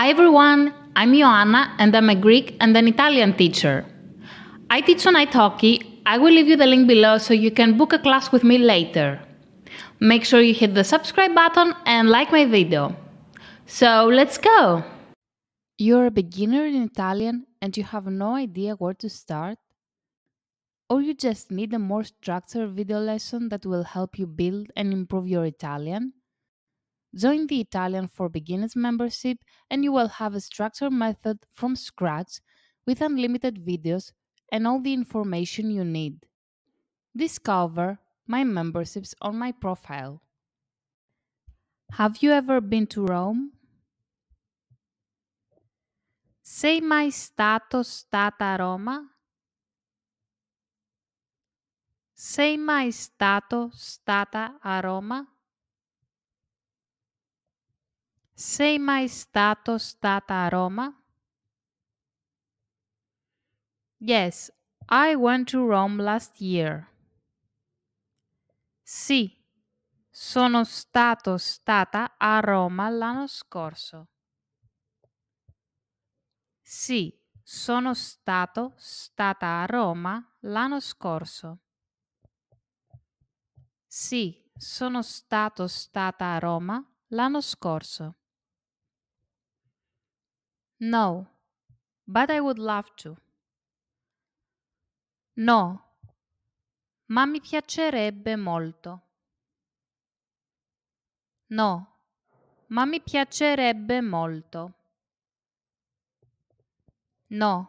Hi everyone, I'm Ioanna and I'm a Greek and an Italian teacher. I teach on italki. I will leave you the link below so you can book a class with me later. Make sure you hit the subscribe button and like my video. So let's go! You're a beginner in Italian and you have no idea where to start? Or you just need a more structured video lesson that will help you build and improve your Italian? Join the Italian for Beginners membership and you will have a structured method from scratch with unlimited videos and all the information you need. Discover my memberships on my profile. Have you ever been to Rome? Sei mai stato stata a Roma? Sei mai stato stata a Roma? Sei mai stato stata a Roma? Yes, I went to Rome last year. Sì, sono stato stata a Roma l'anno scorso. Sì, sono stato stata a Roma l'anno scorso. Sì, sono stato stata a Roma l'anno scorso. No, but I would love to. No, ma mi piacerebbe molto. No, ma mi piacerebbe molto. No,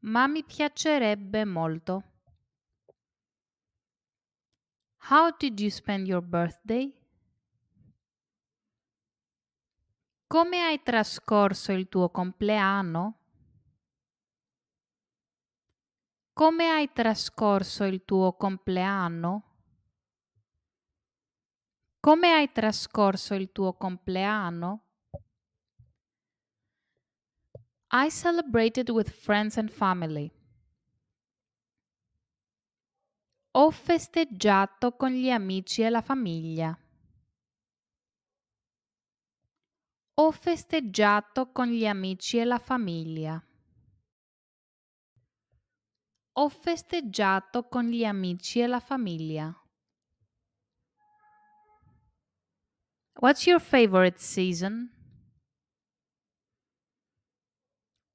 ma mi piacerebbe molto. How did you spend your birthday? Come hai trascorso il tuo compleanno? Come hai trascorso il tuo compleanno? Come hai trascorso il tuo compleanno? I celebrated with friends and family. Ho festeggiato con gli amici e la famiglia. Ho festeggiato con gli amici e la famiglia. Ho festeggiato con gli amici e la famiglia. What's your favorite season?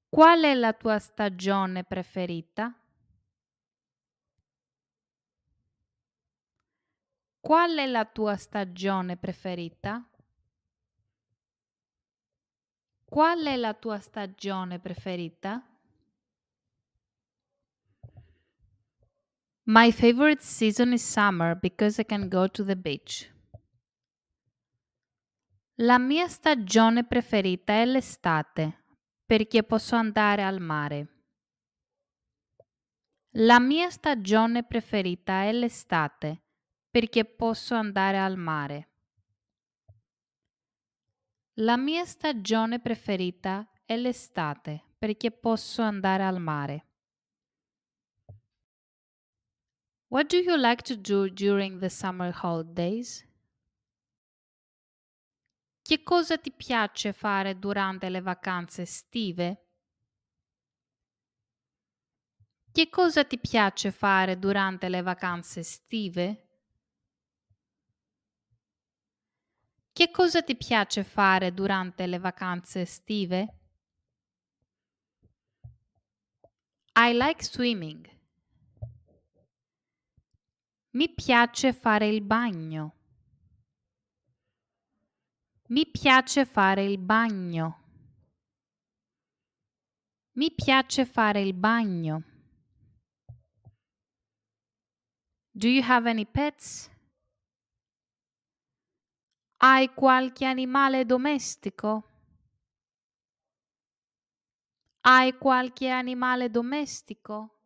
Qual è la tua stagione preferita? Qual è la tua stagione preferita? Qual è la tua stagione preferita? My favorite season is summer because I can go to the beach. La mia stagione preferita è l'estate perché posso andare al mare. La mia stagione preferita è l'estate perché posso andare al mare. La mia stagione preferita è l'estate perché posso andare al mare. What do you like to do during the summer holidays? Che cosa ti piace fare durante le vacanze estive? Che cosa ti piace fare durante le vacanze estive? Che cosa ti piace fare durante le vacanze estive? I like swimming. Mi piace fare il bagno. Mi piace fare il bagno. Mi piace fare il bagno. Do you have any pets? Hai qualche animale domestico? Hai qualche animale domestico?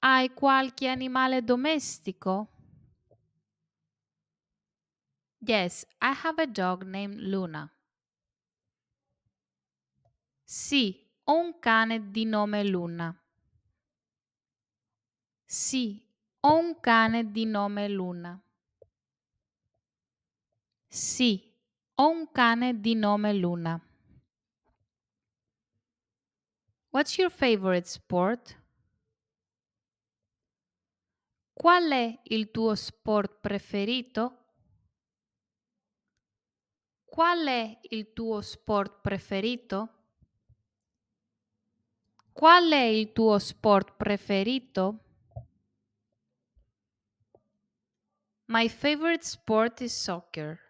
Hai qualche animale domestico? Yes, I have a dog named Luna. Sì, ho un cane di nome Luna. Sì, ho un cane di nome Luna. Sì, ho un cane di nome Luna. What's your favorite sport? Qual è il tuo sport preferito? Qual è il tuo sport preferito? Qual è il tuo sport preferito? My favorite sport is soccer.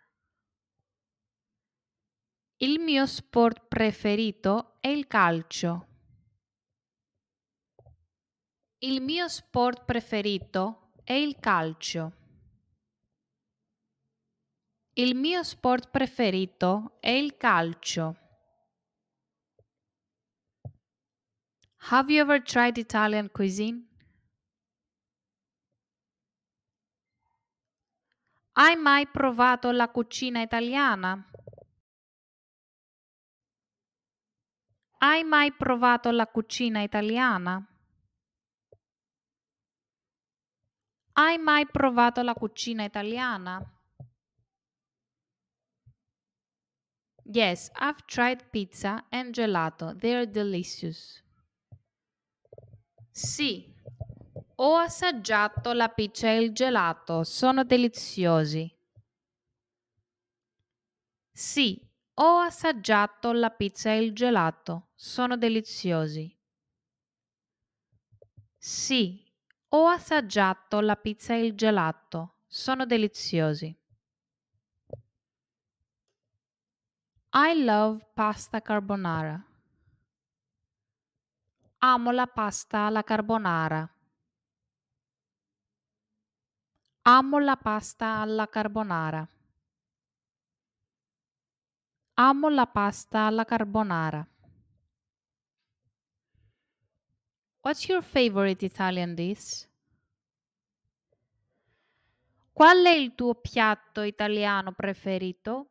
Il mio sport preferito è il calcio. Il mio sport preferito è il calcio. Il mio sport preferito è il calcio. Have you ever tried Italian cuisine? Hai mai provato la cucina italiana? Hai mai provato la cucina italiana? Hai mai provato la cucina italiana? Yes, I've tried pizza and gelato. They're delicious. Sì, ho assaggiato la pizza e il gelato. Sono deliziosi. Sì, ho assaggiato la pizza e il gelato sono deliziosi. Sì, ho assaggiato la pizza e il gelato. Sono deliziosi. I love pasta carbonara. Amo la pasta alla carbonara. Amo la pasta alla carbonara. Amo la pasta alla carbonara. What's your favorite Italian dish? Qual è il tuo piatto italiano preferito?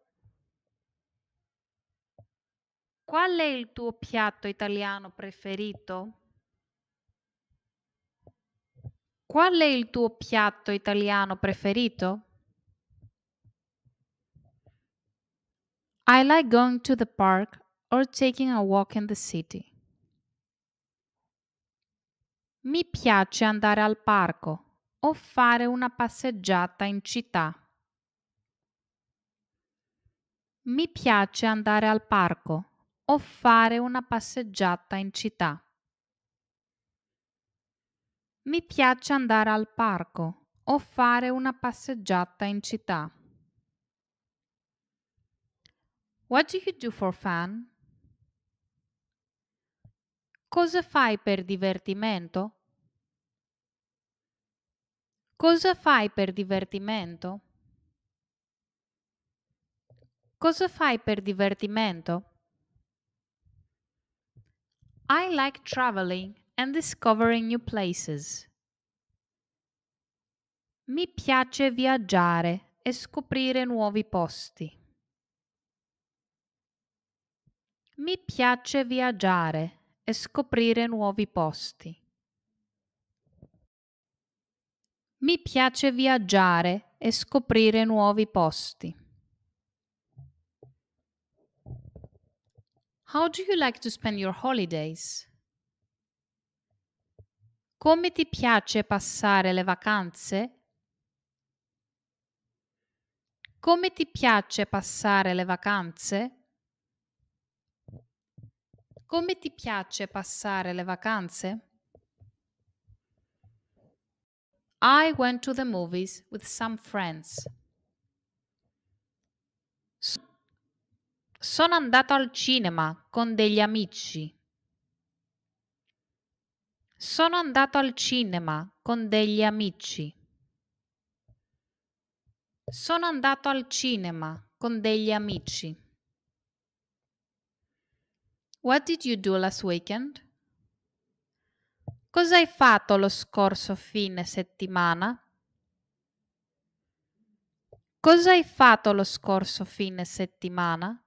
Qual è il tuo piatto italiano preferito? Qual è il tuo piatto italiano preferito? I like going to the park or taking a walk in the city. Mi piace andare al parco o fare una passeggiata in città. Mi piace andare al parco o fare una passeggiata in città. Mi piace andare al parco o fare una passeggiata in città. What do you do for fun? Cosa fai per divertimento? Cosa fai per divertimento? Cosa fai per divertimento? I like traveling and discovering new places. Mi piace viaggiare e scoprire nuovi posti. Mi piace viaggiare e scoprire nuovi posti. Mi piace viaggiare e scoprire nuovi posti. How do you like to spend your holidays? Come ti piace passare le vacanze? Come ti piace passare le vacanze? Come ti piace passare le vacanze? I went to the movies with some friends. Sono andato al cinema con degli amici. Sono andato al cinema con degli amici. Sono andato al cinema con degli amici. What did you do last weekend? Cosa hai fatto lo scorso fine settimana? Cosa hai fatto lo scorso fine settimana?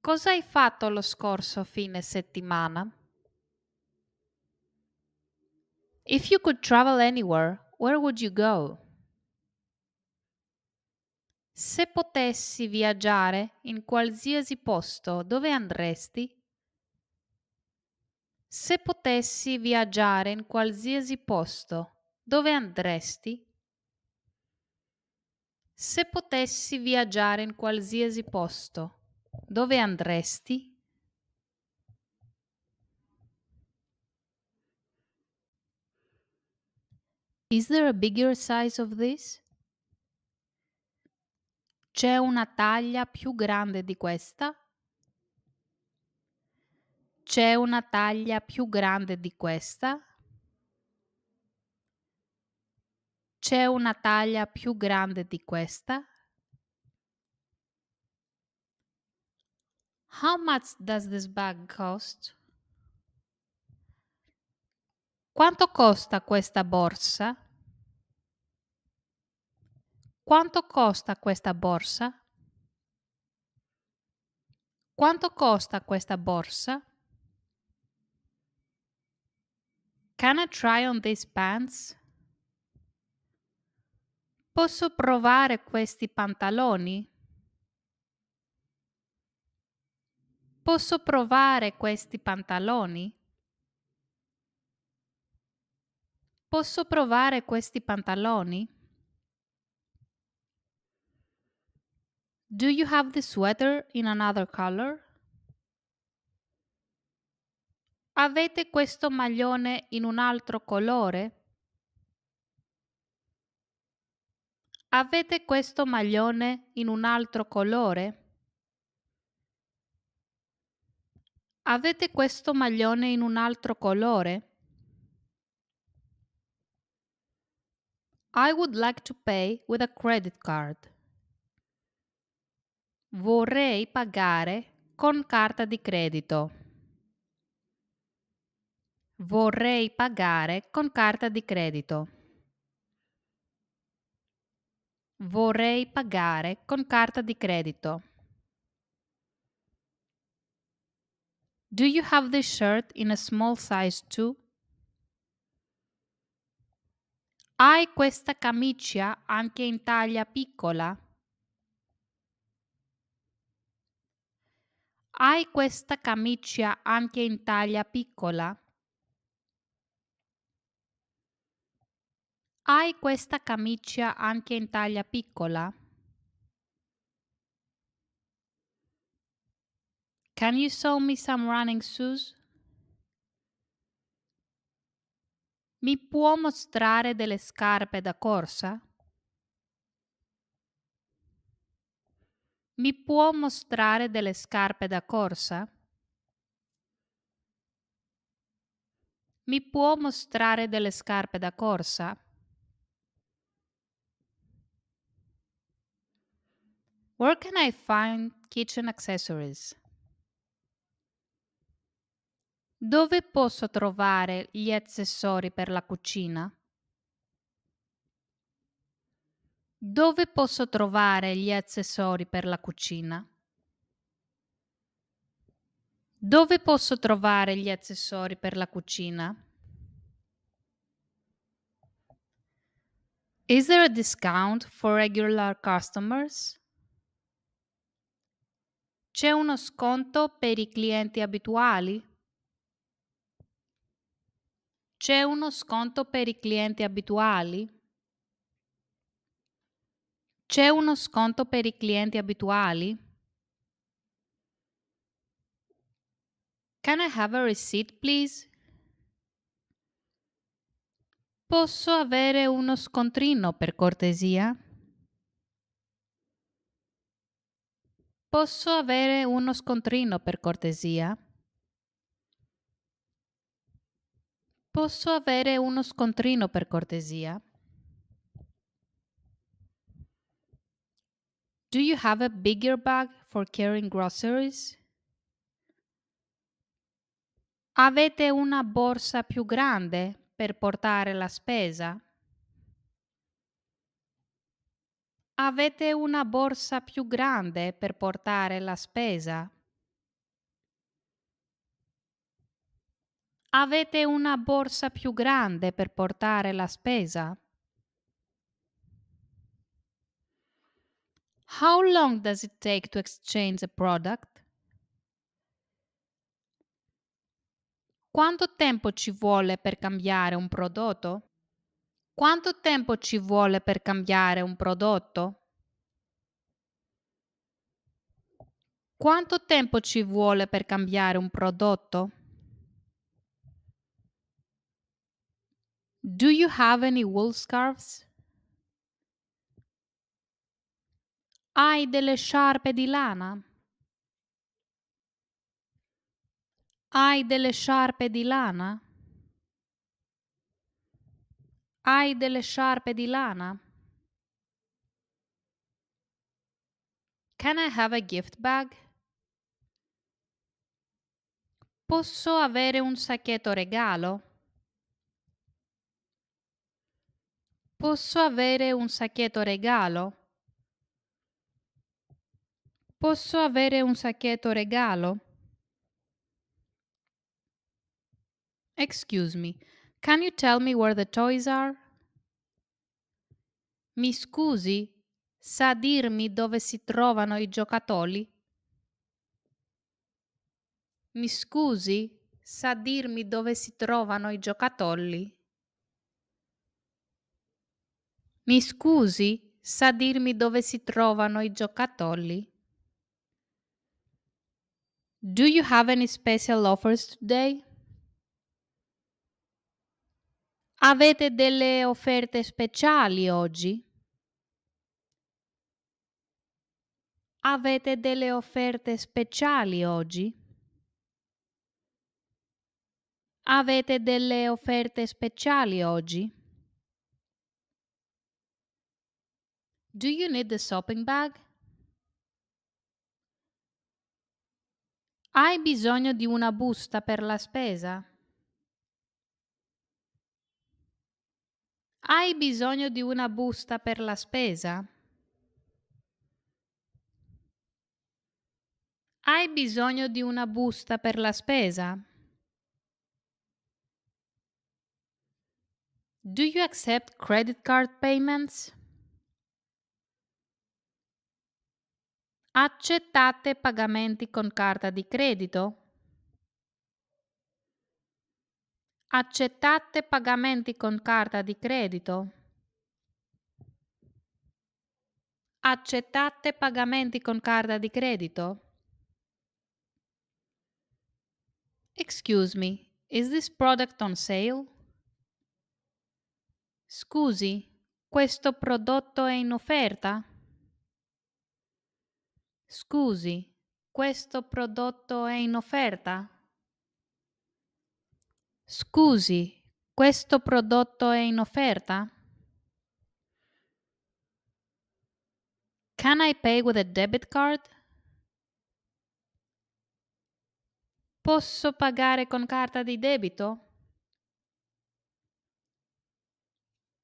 Cosa hai fatto lo scorso fine settimana? If you could travel anywhere, where would you go? Se potessi viaggiare in qualsiasi posto, dove andresti? Se potessi viaggiare in qualsiasi posto, dove andresti? Se potessi viaggiare in qualsiasi posto, dove andresti? Is there a bigger size of this? C'è una taglia più grande di questa? C'è una taglia più grande di questa? C'è una taglia più grande di questa? How much does this bag cost? Quanto costa questa borsa? Quanto costa questa borsa? Quanto costa questa borsa? Can I try on these pants? Posso provare questi pantaloni? Posso provare questi pantaloni? Posso provare questi pantaloni? Do you have the sweater in another color? Avete questo maglione in un altro colore? Avete questo maglione in un altro colore? Avete questo maglione in un altro colore? I would like to pay with a credit card. Vorrei pagare con carta di credito. Vorrei pagare con carta di credito. Vorrei pagare con carta di credito. Do you have this shirt in a small size too? Hai questa camicia anche in taglia piccola? Hai questa camicia anche in taglia piccola? Hai questa camicia anche in taglia piccola? Can you sew me some running shoes? Mi può mostrare delle scarpe da corsa? Mi può mostrare delle scarpe da corsa? Mi può mostrare delle scarpe da corsa? Where can I find kitchen accessories? Dove posso trovare gli accessori per la cucina? Dove posso trovare gli accessori per la cucina? Dove posso trovare gli accessori per la cucina? Is there a discount for regular customers? C'è uno sconto per i clienti abituali? C'è uno sconto per i clienti abituali? C'è uno sconto per i clienti abituali? Can I have a receipt, please? Posso avere uno scontrino, per cortesia? Posso avere eh, uno scontrino per cortesia? Posso avere eh, uno scontrino per cortesia? Do you have a bigger bag for carrying groceries? Avete una borsa più grande per portare la spesa? Avete una borsa più grande per portare la spesa? Avete una borsa più grande per portare la spesa? How long does it take to exchange a product? Quanto tempo ci vuole per cambiare un prodotto? Quanto tempo ci vuole per cambiare un prodotto? Quanto tempo ci vuole per cambiare un prodotto? Do you have any wool scarves? Hai delle sciarpe di lana? Hai delle sciarpe di lana? Hai delle sciarpe di lana? Can I have a gift bag? Posso avere un sacchetto regalo? Posso avere un sacchetto regalo? Posso avere un sacchetto regalo? Excuse me. Can you tell me where the toys are? Mi scusi, sa dirmi dove si trovano i giocattoli? Mi scusi, sa dirmi dove si trovano i giocattoli? Mi scusi, sa dirmi dove si trovano i giocattoli? Do you have any special offers today? Avete delle offerte speciali oggi? Avete delle offerte speciali oggi? Avete delle offerte speciali oggi? Do you need the shopping bag? Hai bisogno di una busta per la spesa? Hai bisogno di una busta per la spesa? Hai bisogno di una busta per la spesa? Do you accept credit card payments? Accettate pagamenti con carta di credito? Accettate pagamenti con carta di credito? Accettate pagamenti con carta di credito? Excuse me, is this product on sale? Scusi, questo prodotto è in offerta? Scusi, questo prodotto è in offerta? Scusi, questo prodotto è in offerta? Can I pay with a debit card? Posso pagare con carta di debito?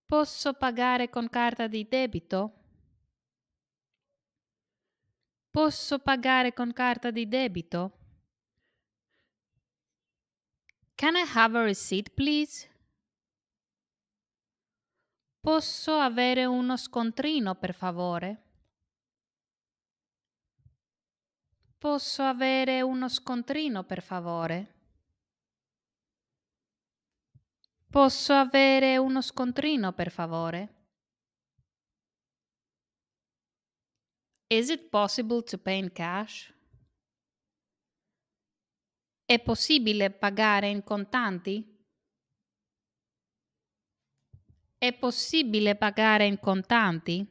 Posso pagare con carta di debito? Posso pagare con carta di debito? Can I have a receipt, please? Posso avere uno scontrino, per favore? Posso avere uno scontrino, per favore? Posso avere uno scontrino, per favore? Is it possible to pay in cash? È possibile pagare in contanti? È possibile pagare in contanti?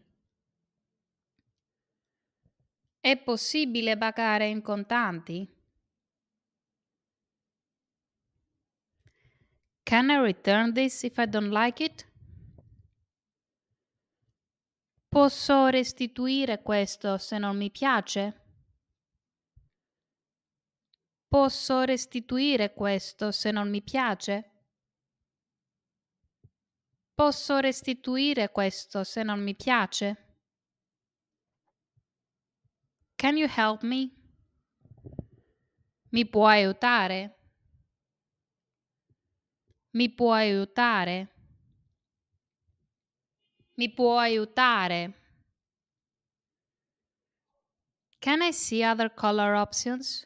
È possibile pagare in contanti? Can I return this if I don't like it? Posso restituire questo se non mi piace? Posso restituire questo se non mi piace? Posso restituire questo se non mi piace? Can you help me? Mi può aiutare? Mi può aiutare? Mi può aiutare? Can I see other color options?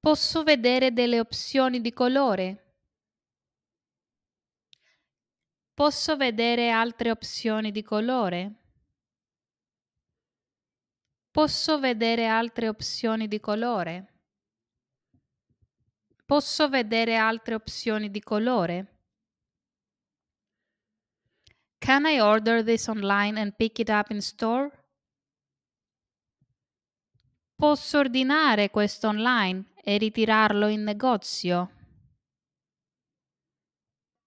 Posso vedere delle opzioni di colore? Posso vedere altre opzioni di colore? Posso vedere altre opzioni di colore? Posso vedere altre opzioni di colore? Can I order this online and pick it up in store? Posso ordinare questo online e ritirarlo in negozio?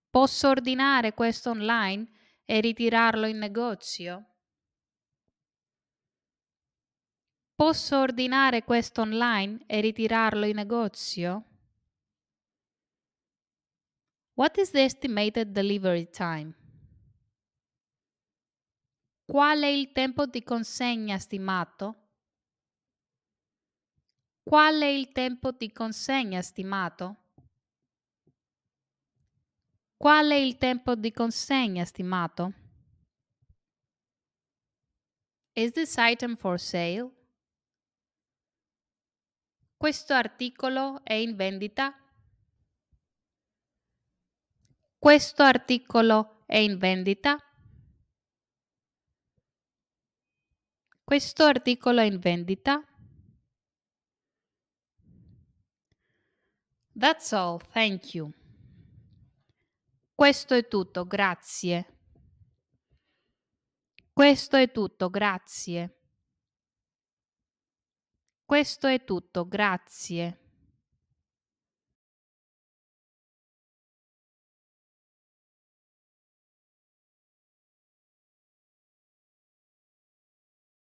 Posso ordinare questo online e ritirarlo in negozio? Posso ordinare questo online e ritirarlo in negozio? What is the estimated delivery time? Qual è il tempo di consegna stimato? Qual è il tempo di consegna stimato? Qual è il tempo di consegna stimato? Is this item for sale? Questo articolo è in vendita? Questo articolo è in vendita? Questo articolo è in vendita? That's all, thank you. Questo è tutto, grazie. Questo è tutto, grazie. Questo è tutto, grazie.